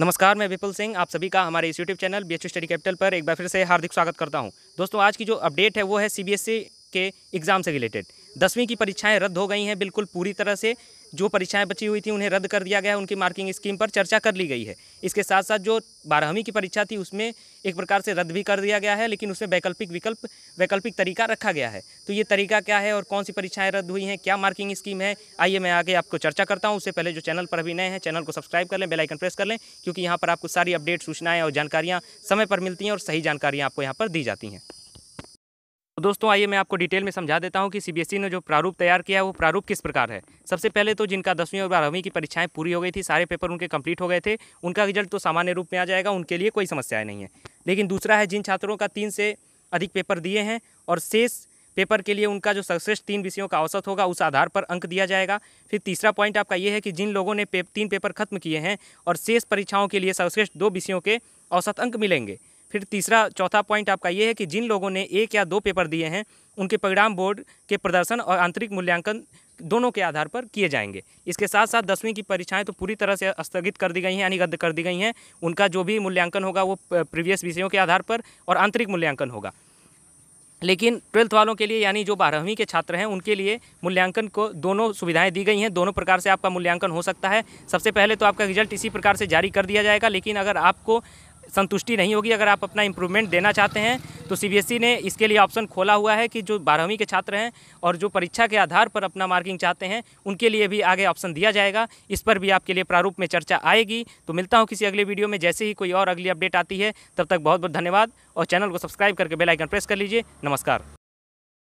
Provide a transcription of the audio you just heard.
नमस्कार मैं विपुल सिंह आप सभी का हमारे इस YouTube channel B Study Capital पर एक बार फिर से हार्दिक स्वागत करता हूं दोस्तों आज की जो अपडेट है वो है सीबीएसई e के एग्ज़ाम से रिलेटेड दसवीं की परीक्षाएं रद्द हो गई हैं बिल्कुल पूरी तरह से जो परीक्षाएं बची हुई थी उन्हें रद्द कर दिया गया है उनकी मार्किंग स्कीम पर चर्चा कर ली गई है इसके साथ साथ जो बारहवीं की परीक्षा थी उसमें एक प्रकार से रद्द भी कर दिया गया है लेकिन उसमें वैकल्पिक विकल्प वैकल्पिक तरीका रखा गया है तो ये तरीका क्या है और कौन सी परीक्षाएँ रद्द हुई हैं क्या मार्किंग स्कीम है आइए मैं आगे आपको चर्चा करता हूँ उससे पहले जो चैनल पर अभी नए हैं चैनल को सब्सक्राइब कर लें बेलाइकन प्रेस कर लें क्योंकि यहाँ पर आपको सारी अपडेट सूचनाएँ और जानकारियाँ समय पर मिलती हैं और सही जानकारियाँ आपको यहाँ पर दी जाती हैं तो दोस्तों आइए मैं आपको डिटेल में समझा देता हूँ कि सीबीएसई e ने जो प्रारूप तैयार किया है वो प्रारूप किस प्रकार है सबसे पहले तो जिनका दसवीं और बारहवीं की परीक्षाएं पूरी हो गई थी सारे पेपर उनके कंप्लीट हो गए थे उनका रिजल्ट तो सामान्य रूप में आ जाएगा उनके लिए कोई समस्याएँ नहीं है लेकिन दूसरा है जिन छात्रों का तीन से अधिक पेपर दिए हैं और शेष पेपर के लिए उनका जो सर्वश्रेष्ठ तीन विषयों का औसत होगा उस आधार पर अंक दिया जाएगा फिर तीसरा पॉइंट आपका ये है कि जिन लोगों ने पे, तीन पेपर खत्म किए हैं और शेष परीक्षाओं के लिए सर्वश्रेष्ठ दो विषयों के औसत अंक मिलेंगे फिर तीसरा चौथा पॉइंट आपका ये है कि जिन लोगों ने एक या दो पेपर दिए हैं उनके परिणाम बोर्ड के प्रदर्शन और आंतरिक मूल्यांकन दोनों के आधार पर किए जाएंगे इसके साथ साथ दसवीं की परीक्षाएं तो पूरी तरह से स्थगित कर दी गई हैं यानी रद्द कर दी गई हैं उनका जो भी मूल्यांकन होगा वो प्रीवियस विषयों के आधार पर और आंतरिक मूल्यांकन होगा लेकिन ट्वेल्थ वालों के लिए यानी जो बारहवीं के छात्र हैं उनके लिए मूल्यांकन को दोनों सुविधाएं दी गई हैं दोनों प्रकार से आपका मूल्यांकन हो सकता है सबसे पहले तो आपका रिजल्ट इसी प्रकार से जारी कर दिया जाएगा लेकिन अगर आपको संतुष्टि नहीं होगी अगर आप अपना इम्प्रूवमेंट देना चाहते हैं तो सी e ने इसके लिए ऑप्शन खोला हुआ है कि जो बारहवीं के छात्र हैं और जो परीक्षा के आधार पर अपना मार्किंग चाहते हैं उनके लिए भी आगे ऑप्शन दिया जाएगा इस पर भी आपके लिए प्रारूप में चर्चा आएगी तो मिलता हूँ किसी अगले वीडियो में जैसे ही कोई और अगली अपडेट आती है तब तक बहुत बहुत धन्यवाद और चैनल को सब्सक्राइब करके बेलाइकन प्रेस कर लीजिए नमस्कार